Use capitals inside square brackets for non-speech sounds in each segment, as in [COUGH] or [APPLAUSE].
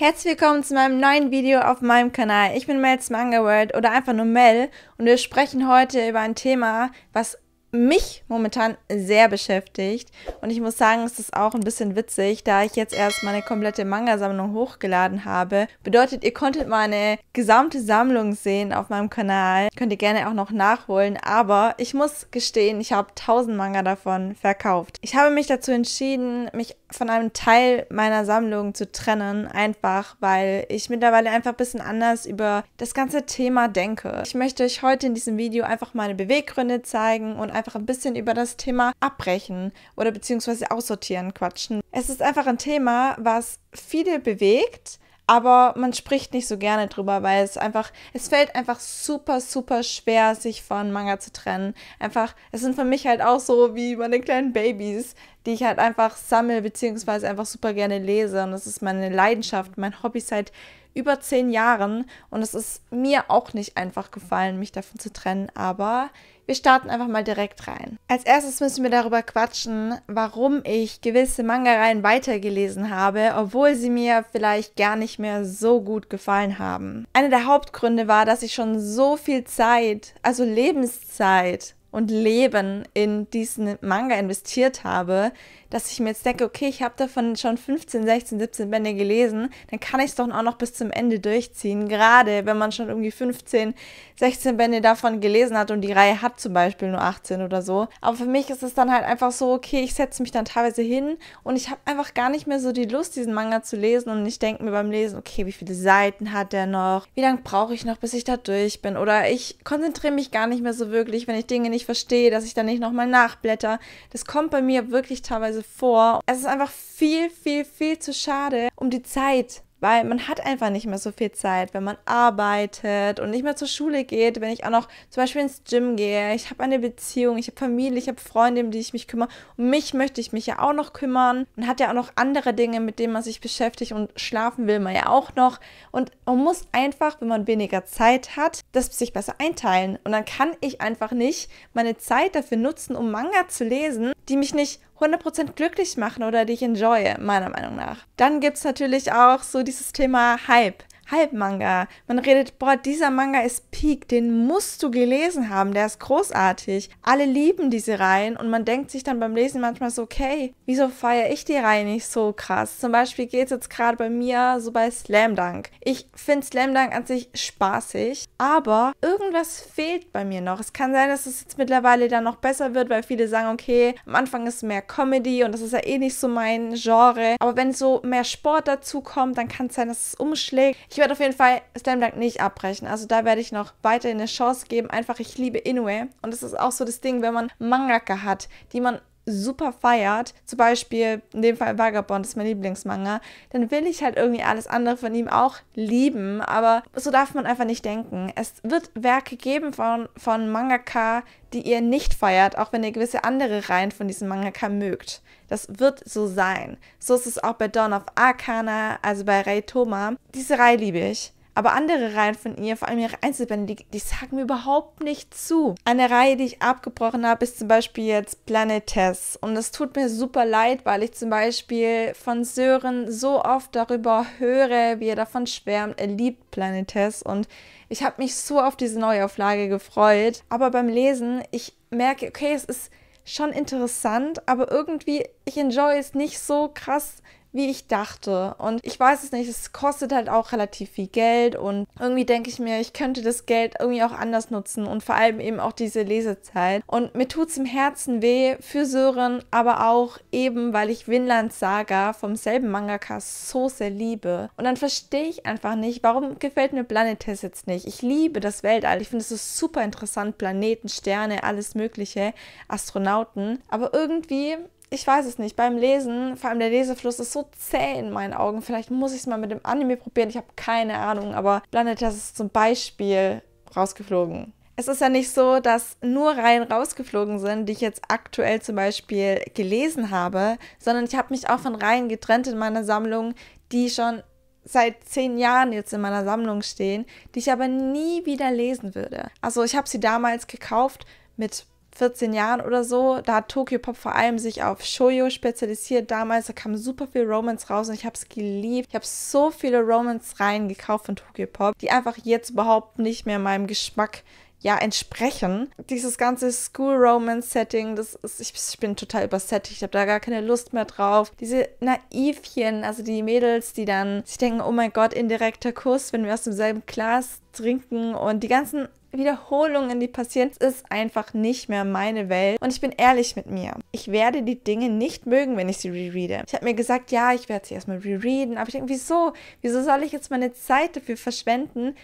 Herzlich willkommen zu meinem neuen Video auf meinem Kanal. Ich bin Mel's Manga World oder einfach nur Mel und wir sprechen heute über ein Thema, was mich momentan sehr beschäftigt und ich muss sagen, es ist auch ein bisschen witzig, da ich jetzt erst meine komplette Manga-Sammlung hochgeladen habe. Bedeutet, ihr konntet meine gesamte Sammlung sehen auf meinem Kanal. Könnt ihr gerne auch noch nachholen, aber ich muss gestehen, ich habe 1000 Manga davon verkauft. Ich habe mich dazu entschieden, mich von einem Teil meiner Sammlung zu trennen, einfach weil ich mittlerweile einfach ein bisschen anders über das ganze Thema denke. Ich möchte euch heute in diesem Video einfach meine Beweggründe zeigen und einfach ein bisschen über das Thema abbrechen oder beziehungsweise aussortieren quatschen. Es ist einfach ein Thema, was viele bewegt, aber man spricht nicht so gerne drüber, weil es einfach, es fällt einfach super, super schwer, sich von Manga zu trennen. Einfach, es sind für mich halt auch so wie meine kleinen Babys, die ich halt einfach sammle, beziehungsweise einfach super gerne lese. Und das ist meine Leidenschaft. Mein Hobby ist halt über zehn Jahren und es ist mir auch nicht einfach gefallen, mich davon zu trennen, aber wir starten einfach mal direkt rein. Als erstes müssen wir darüber quatschen, warum ich gewisse Mangereien weitergelesen habe, obwohl sie mir vielleicht gar nicht mehr so gut gefallen haben. Einer der Hauptgründe war, dass ich schon so viel Zeit, also Lebenszeit, und Leben in diesen Manga investiert habe, dass ich mir jetzt denke, okay, ich habe davon schon 15, 16, 17 Bände gelesen, dann kann ich es doch auch noch bis zum Ende durchziehen. Gerade wenn man schon irgendwie 15, 16 Bände davon gelesen hat und die Reihe hat zum Beispiel nur 18 oder so. Aber für mich ist es dann halt einfach so, okay, ich setze mich dann teilweise hin und ich habe einfach gar nicht mehr so die Lust, diesen Manga zu lesen und ich denke mir beim Lesen, okay, wie viele Seiten hat der noch? Wie lange brauche ich noch, bis ich da durch bin? Oder ich konzentriere mich gar nicht mehr so wirklich, wenn ich Dinge nicht nicht verstehe, dass ich dann nicht nochmal nachblätter. Das kommt bei mir wirklich teilweise vor. Es ist einfach viel, viel, viel zu schade um die Zeit, weil man hat einfach nicht mehr so viel Zeit, wenn man arbeitet und nicht mehr zur Schule geht, wenn ich auch noch zum Beispiel ins Gym gehe, ich habe eine Beziehung, ich habe Familie, ich habe Freunde, um die ich mich kümmere. Um mich möchte ich mich ja auch noch kümmern. Man hat ja auch noch andere Dinge, mit denen man sich beschäftigt und schlafen will man ja auch noch. Und man muss einfach, wenn man weniger Zeit hat, das sich besser einteilen. Und dann kann ich einfach nicht meine Zeit dafür nutzen, um Manga zu lesen, die mich nicht 100% glücklich machen oder dich enjoy, meiner Meinung nach. Dann gibt es natürlich auch so dieses Thema Hype. Halbmanga. Man redet, boah, dieser Manga ist Peak, den musst du gelesen haben, der ist großartig. Alle lieben diese Reihen und man denkt sich dann beim Lesen manchmal so, okay, wieso feiere ich die Reihe nicht so krass? Zum Beispiel geht es jetzt gerade bei mir so bei Slam Dunk. Ich finde Slam Dunk an sich spaßig, aber irgendwas fehlt bei mir noch. Es kann sein, dass es jetzt mittlerweile dann noch besser wird, weil viele sagen, okay, am Anfang ist mehr Comedy und das ist ja eh nicht so mein Genre. Aber wenn so mehr Sport dazu kommt, dann kann es sein, dass es umschlägt. Ich werde auf jeden Fall Slam Dunk nicht abbrechen. Also da werde ich noch weiterhin eine Chance geben. Einfach, ich liebe Inoue. Und das ist auch so das Ding, wenn man Mangaka hat, die man super feiert, zum Beispiel in dem Fall Vagabond das ist mein Lieblingsmanga, dann will ich halt irgendwie alles andere von ihm auch lieben, aber so darf man einfach nicht denken. Es wird Werke geben von, von Mangaka, die ihr nicht feiert, auch wenn ihr gewisse andere Reihen von diesem Mangaka mögt. Das wird so sein. So ist es auch bei Dawn of Arcana, also bei Rei Toma. Diese Reihe liebe ich. Aber andere Reihen von ihr, vor allem ihre Einzelbände, die, die sagen mir überhaupt nicht zu. Eine Reihe, die ich abgebrochen habe, ist zum Beispiel jetzt Planetess. Und es tut mir super leid, weil ich zum Beispiel von Sören so oft darüber höre, wie er davon schwärmt. Er liebt Planetess. Und ich habe mich so auf diese Neuauflage gefreut. Aber beim Lesen, ich merke, okay, es ist schon interessant, aber irgendwie, ich enjoy es nicht so krass wie ich dachte. Und ich weiß es nicht, es kostet halt auch relativ viel Geld und irgendwie denke ich mir, ich könnte das Geld irgendwie auch anders nutzen und vor allem eben auch diese Lesezeit. Und mir tut es im Herzen weh für Sören, aber auch eben, weil ich Winland Saga vom selben Mangaka so sehr liebe. Und dann verstehe ich einfach nicht, warum gefällt mir Planetes jetzt nicht. Ich liebe das Weltall. Ich finde es super interessant, Planeten, Sterne, alles Mögliche, Astronauten. Aber irgendwie ich weiß es nicht. Beim Lesen, vor allem der Lesefluss ist so zäh in meinen Augen. Vielleicht muss ich es mal mit dem Anime probieren. Ich habe keine Ahnung, aber Planetas ist zum Beispiel rausgeflogen. Es ist ja nicht so, dass nur Reihen rausgeflogen sind, die ich jetzt aktuell zum Beispiel gelesen habe, sondern ich habe mich auch von Reihen getrennt in meiner Sammlung, die schon seit zehn Jahren jetzt in meiner Sammlung stehen, die ich aber nie wieder lesen würde. Also ich habe sie damals gekauft mit 14 Jahren oder so. Da hat Tokyo Pop vor allem sich auf Shoujo spezialisiert damals. Da kam super viel Romance raus und ich habe es geliebt. Ich habe so viele Romance-Reihen gekauft von Tokyo Pop, die einfach jetzt überhaupt nicht mehr meinem Geschmack ja, entsprechen. Dieses ganze School-Romance-Setting, das ist, ich bin total übersättigt, ich habe da gar keine Lust mehr drauf. Diese Naivchen, also die Mädels, die dann sich denken, oh mein Gott, indirekter Kuss, wenn wir aus demselben Glas trinken und die ganzen Wiederholungen, die passieren, ist einfach nicht mehr meine Welt. Und ich bin ehrlich mit mir. Ich werde die Dinge nicht mögen, wenn ich sie rereade. Ich habe mir gesagt, ja, ich werde sie erstmal rereaden. Aber ich denke, wieso? Wieso soll ich jetzt meine Zeit dafür verschwenden,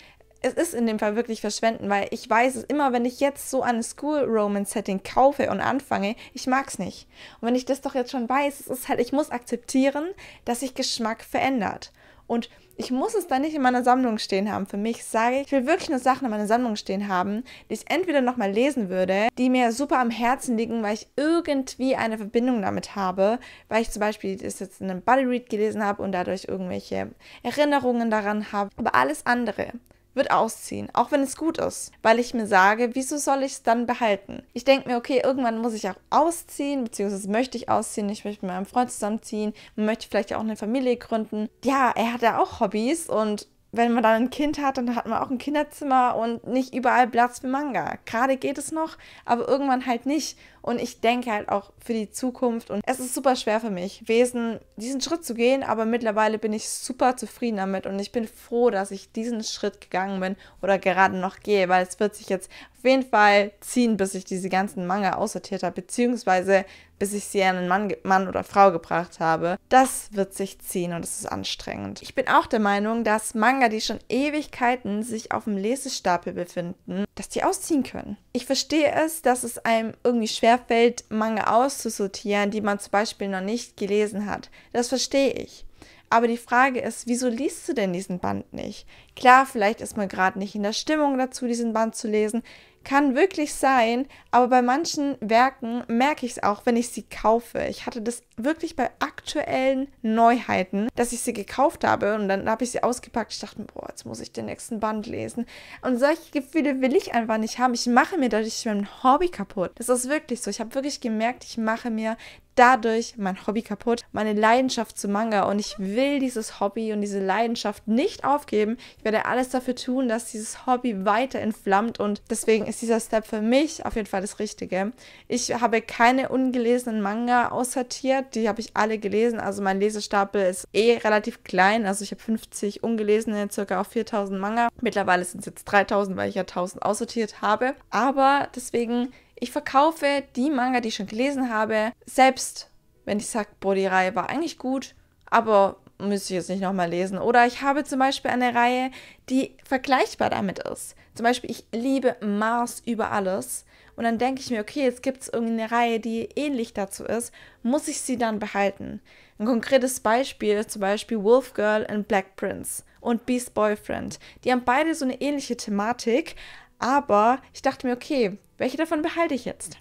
es ist in dem Fall wirklich verschwenden, weil ich weiß es immer, wenn ich jetzt so ein School Romance Setting kaufe und anfange, ich mag es nicht. Und wenn ich das doch jetzt schon weiß, es ist halt, ich muss akzeptieren, dass sich Geschmack verändert. Und ich muss es dann nicht in meiner Sammlung stehen haben. Für mich sage ich, ich will wirklich nur Sachen in meiner Sammlung stehen haben, die ich entweder nochmal lesen würde, die mir super am Herzen liegen, weil ich irgendwie eine Verbindung damit habe, weil ich zum Beispiel das jetzt in einem Buddy Read gelesen habe und dadurch irgendwelche Erinnerungen daran habe. Aber alles andere wird ausziehen, auch wenn es gut ist, weil ich mir sage, wieso soll ich es dann behalten? Ich denke mir, okay, irgendwann muss ich auch ausziehen, beziehungsweise möchte ich ausziehen, ich möchte mit meinem Freund zusammenziehen, man möchte vielleicht auch eine Familie gründen. Ja, er hat ja auch Hobbys und wenn man dann ein Kind hat, dann hat man auch ein Kinderzimmer und nicht überall Platz für Manga. Gerade geht es noch, aber irgendwann halt nicht. Und ich denke halt auch für die Zukunft. Und es ist super schwer für mich gewesen, diesen Schritt zu gehen, aber mittlerweile bin ich super zufrieden damit und ich bin froh, dass ich diesen Schritt gegangen bin oder gerade noch gehe, weil es wird sich jetzt auf jeden Fall ziehen, bis ich diese ganzen Manga aussortiert habe, beziehungsweise bis ich sie an einen Mann, Mann oder Frau gebracht habe. Das wird sich ziehen und es ist anstrengend. Ich bin auch der Meinung, dass Manga, die schon Ewigkeiten sich auf dem Lesestapel befinden, dass die ausziehen können. Ich verstehe es, dass es einem irgendwie schwer fällt, Mangel auszusortieren, die man zum Beispiel noch nicht gelesen hat. Das verstehe ich. Aber die Frage ist, wieso liest du denn diesen Band nicht? Klar, vielleicht ist man gerade nicht in der Stimmung dazu, diesen Band zu lesen. Kann wirklich sein, aber bei manchen Werken merke ich es auch, wenn ich sie kaufe. Ich hatte das wirklich bei aktuellen Neuheiten, dass ich sie gekauft habe und dann habe ich sie ausgepackt. Ich dachte, boah, jetzt muss ich den nächsten Band lesen. Und solche Gefühle will ich einfach nicht haben. Ich mache mir dadurch mein Hobby kaputt. Das ist wirklich so. Ich habe wirklich gemerkt, ich mache mir dadurch mein Hobby kaputt, meine Leidenschaft zu Manga und ich will dieses Hobby und diese Leidenschaft nicht aufgeben. Ich werde alles dafür tun, dass dieses Hobby weiter entflammt und deswegen ist dieser Step für mich auf jeden Fall das Richtige. Ich habe keine ungelesenen Manga aussortiert, die habe ich alle gelesen, also mein Lesestapel ist eh relativ klein, also ich habe 50 ungelesene, circa auf 4000 Manga. Mittlerweile sind es jetzt 3000, weil ich ja 1000 aussortiert habe, aber deswegen ich verkaufe die Manga, die ich schon gelesen habe, selbst wenn ich sage, boah, die Reihe war eigentlich gut, aber müsste ich jetzt nicht nochmal lesen. Oder ich habe zum Beispiel eine Reihe, die vergleichbar damit ist. Zum Beispiel, ich liebe Mars über alles. Und dann denke ich mir, okay, jetzt gibt es irgendeine Reihe, die ähnlich dazu ist, muss ich sie dann behalten? Ein konkretes Beispiel ist zum Beispiel Wolf Girl and Black Prince und Beast Boyfriend. Die haben beide so eine ähnliche Thematik, aber ich dachte mir, okay, welche davon behalte ich jetzt?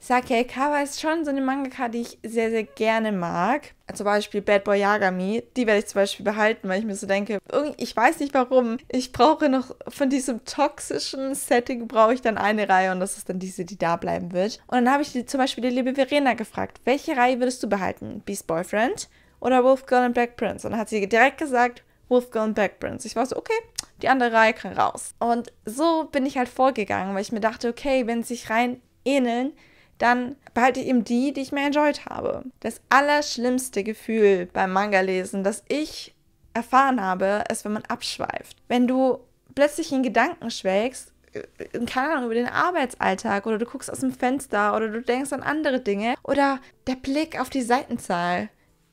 Sake Kawa ist schon so eine Mangaka, die ich sehr, sehr gerne mag. Zum Beispiel Bad Boy Yagami. Die werde ich zum Beispiel behalten, weil ich mir so denke, ich weiß nicht warum. Ich brauche noch von diesem toxischen Setting brauche ich dann eine Reihe und das ist dann diese, die da bleiben wird. Und dann habe ich zum Beispiel die liebe Verena gefragt, welche Reihe würdest du behalten? Beast Boyfriend oder Wolf Girl and Black Prince? Und dann hat sie direkt gesagt, Wolfgang und Backbrands. Ich war so, okay, die andere Reihe kann raus. Und so bin ich halt vorgegangen, weil ich mir dachte, okay, wenn sie sich rein ähneln, dann behalte ich eben die, die ich mir enjoyed habe. Das allerschlimmste Gefühl beim Manga-Lesen, das ich erfahren habe, ist, wenn man abschweift. Wenn du plötzlich in Gedanken schwelgst, äh, keine Ahnung, über den Arbeitsalltag oder du guckst aus dem Fenster oder du denkst an andere Dinge oder der Blick auf die Seitenzahl.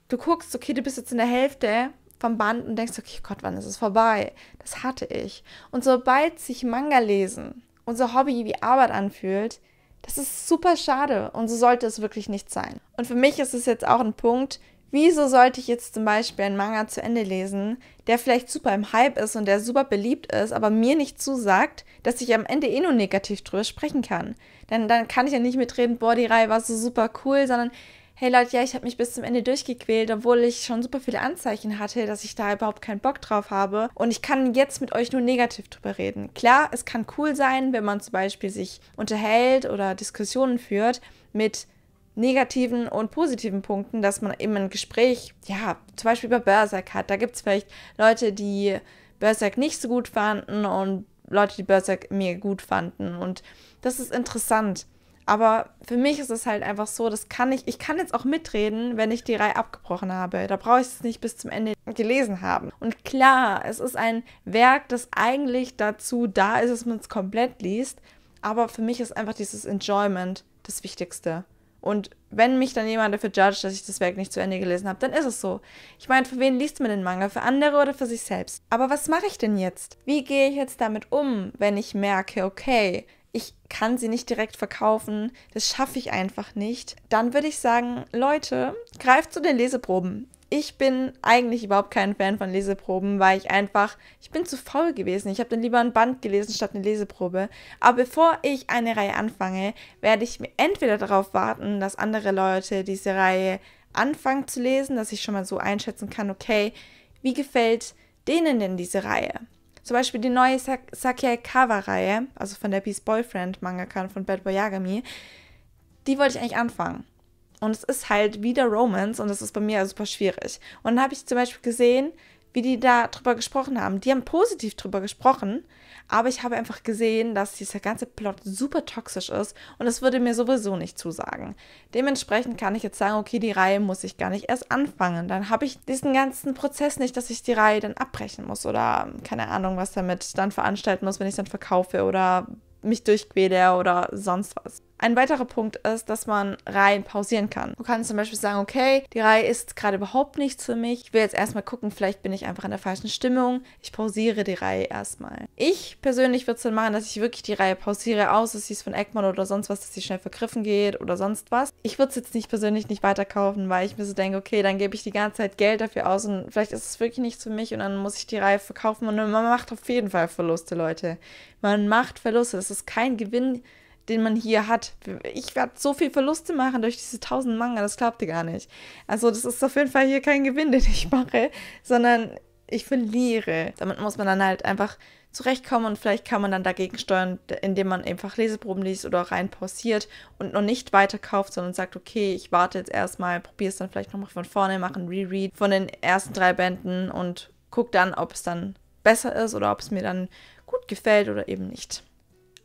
Du guckst, okay, du bist jetzt in der Hälfte vom Band und denkst, okay, Gott, wann ist es vorbei? Das hatte ich. Und sobald sich Manga lesen, unser Hobby wie Arbeit anfühlt, das ist super schade und so sollte es wirklich nicht sein. Und für mich ist es jetzt auch ein Punkt, wieso sollte ich jetzt zum Beispiel einen Manga zu Ende lesen, der vielleicht super im Hype ist und der super beliebt ist, aber mir nicht zusagt, dass ich am Ende eh nur negativ drüber sprechen kann. Denn dann kann ich ja nicht mitreden, boah, die Reihe war so super cool, sondern hey Leute, ja, ich habe mich bis zum Ende durchgequält, obwohl ich schon super viele Anzeichen hatte, dass ich da überhaupt keinen Bock drauf habe. Und ich kann jetzt mit euch nur negativ drüber reden. Klar, es kann cool sein, wenn man zum Beispiel sich unterhält oder Diskussionen führt mit negativen und positiven Punkten, dass man eben ein Gespräch, ja, zum Beispiel über Berserk hat. Da gibt es vielleicht Leute, die Berserk nicht so gut fanden und Leute, die Berserk mir gut fanden. Und das ist interessant. Aber für mich ist es halt einfach so, das kann ich, ich kann jetzt auch mitreden, wenn ich die Reihe abgebrochen habe. Da brauche ich es nicht bis zum Ende gelesen haben. Und klar, es ist ein Werk, das eigentlich dazu da ist, dass man es komplett liest. Aber für mich ist einfach dieses Enjoyment das Wichtigste. Und wenn mich dann jemand dafür judgt, dass ich das Werk nicht zu Ende gelesen habe, dann ist es so. Ich meine, für wen liest man den Manga? Für andere oder für sich selbst? Aber was mache ich denn jetzt? Wie gehe ich jetzt damit um, wenn ich merke, okay, ich kann sie nicht direkt verkaufen, das schaffe ich einfach nicht, dann würde ich sagen, Leute, greift zu den Leseproben. Ich bin eigentlich überhaupt kein Fan von Leseproben, weil ich einfach, ich bin zu faul gewesen. Ich habe dann lieber ein Band gelesen statt eine Leseprobe. Aber bevor ich eine Reihe anfange, werde ich mir entweder darauf warten, dass andere Leute diese Reihe anfangen zu lesen, dass ich schon mal so einschätzen kann, okay, wie gefällt denen denn diese Reihe? Zum Beispiel die neue Sa kawa reihe also von der Peace Boyfriend Mangakan von Bad Boy Yagami, die wollte ich eigentlich anfangen. Und es ist halt wieder Romance und das ist bei mir super schwierig. Und dann habe ich zum Beispiel gesehen, wie die da drüber gesprochen haben. Die haben positiv drüber gesprochen, aber ich habe einfach gesehen, dass dieser ganze Plot super toxisch ist und es würde mir sowieso nicht zusagen. Dementsprechend kann ich jetzt sagen, okay, die Reihe muss ich gar nicht erst anfangen. Dann habe ich diesen ganzen Prozess nicht, dass ich die Reihe dann abbrechen muss oder ähm, keine Ahnung, was damit dann veranstalten muss, wenn ich es dann verkaufe oder mich durchquäle oder sonst was. Ein weiterer Punkt ist, dass man Reihen pausieren kann. Du kannst zum Beispiel sagen, okay, die Reihe ist gerade überhaupt nichts für mich. Ich will jetzt erstmal gucken, vielleicht bin ich einfach in der falschen Stimmung. Ich pausiere die Reihe erstmal. Ich persönlich würde es dann machen, dass ich wirklich die Reihe pausiere, außer sie ist von Eckmann oder sonst was, dass sie schnell vergriffen geht oder sonst was. Ich würde es jetzt nicht persönlich nicht weiterkaufen, weil ich mir so denke, okay, dann gebe ich die ganze Zeit Geld dafür aus und vielleicht ist es wirklich nichts für mich und dann muss ich die Reihe verkaufen und man macht auf jeden Fall Verluste, Leute. Man macht Verluste. Das ist kein Gewinn den man hier hat. Ich werde so viel Verluste machen durch diese 1000 Manga, das glaubt ihr gar nicht. Also das ist auf jeden Fall hier kein Gewinn, [LAUGHS] den ich mache, sondern ich verliere. Damit muss man dann halt einfach zurechtkommen und vielleicht kann man dann dagegen steuern, indem man einfach Leseproben liest oder rein pausiert und noch nicht weiterkauft, sondern sagt, okay, ich warte jetzt erstmal, probiere es dann vielleicht nochmal von vorne, mache ein Reread von den ersten drei Bänden und guck dann, ob es dann besser ist oder ob es mir dann gut gefällt oder eben nicht.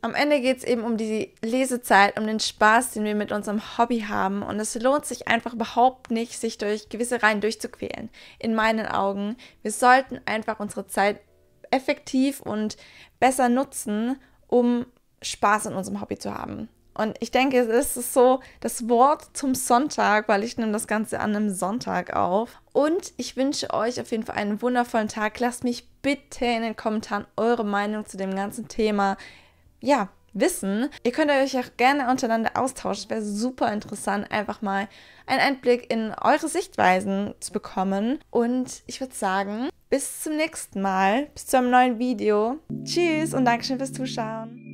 Am Ende geht es eben um die Lesezeit, um den Spaß, den wir mit unserem Hobby haben. Und es lohnt sich einfach überhaupt nicht, sich durch gewisse Reihen durchzuquälen. In meinen Augen, wir sollten einfach unsere Zeit effektiv und besser nutzen, um Spaß in unserem Hobby zu haben. Und ich denke, es ist so das Wort zum Sonntag, weil ich nehme das Ganze an einem Sonntag auf. Und ich wünsche euch auf jeden Fall einen wundervollen Tag. Lasst mich bitte in den Kommentaren eure Meinung zu dem ganzen Thema ja, wissen. Ihr könnt euch auch gerne untereinander austauschen. Es wäre super interessant, einfach mal einen Einblick in eure Sichtweisen zu bekommen. Und ich würde sagen, bis zum nächsten Mal, bis zu einem neuen Video. Tschüss und Dankeschön fürs Zuschauen.